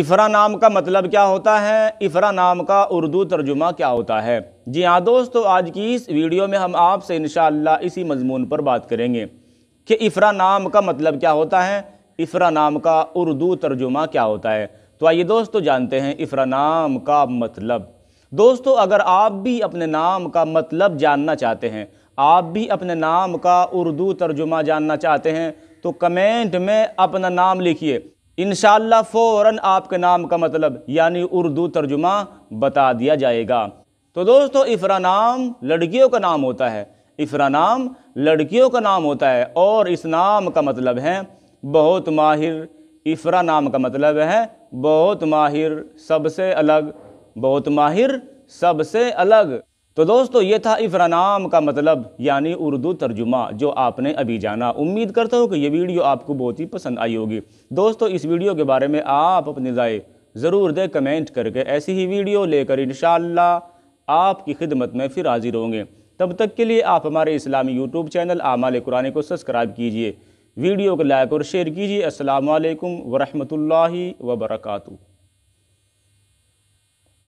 इफ़रा नाम का मतलब क्या होता है इफ़रा नाम का उर्दू तर्जुमा क्या होता है जी हाँ दोस्तों आज की इस वीडियो में हम आपसे इन इसी मजमून पर बात करेंगे कि इफ़रा नाम का मतलब क्या होता है इफ़रा नाम का उर्दू तर्जुमा क्या होता है तो आइए दोस्तों जानते हैं इफ़रा नाम का मतलब दोस्तों अगर आप भी अपने नाम का मतलब जानना चाहते हैं आप भी अपने नाम का उर्दू तर्जुमा जानना चाहते हैं तो कमेंट में अपना नाम लिखिए इन फ़ौरन आपके नाम का मतलब यानी उर्दू तर्जुमा बता दिया जाएगा तो दोस्तों इफरा नाम लड़कियों का नाम होता है इफरा नाम लड़कियों का नाम होता है और इस नाम का मतलब है बहुत माहिर इफ्रा नाम का मतलब है बहुत माहिर सबसे अलग बहुत माहिर सबसे अलग तो दोस्तों ये था इफ्रानाम का मतलब यानी उर्दू तर्जुमा जो आपने अभी जाना उम्मीद करता हूँ कि ये वीडियो आपको बहुत ही पसंद आई होगी दोस्तों इस वीडियो के बारे में आप अपनी राय ज़रूर दें कमेंट करके ऐसी ही वीडियो लेकर इन आपकी खिदमत में फिर हाजिर होंगे तब तक के लिए आप हमारे इस्लामी यूट्यूब चैनल आमाल कुरानी को सब्सक्राइब कीजिए वीडियो को लाइक और शेयर कीजिए असल वरहमल वर्का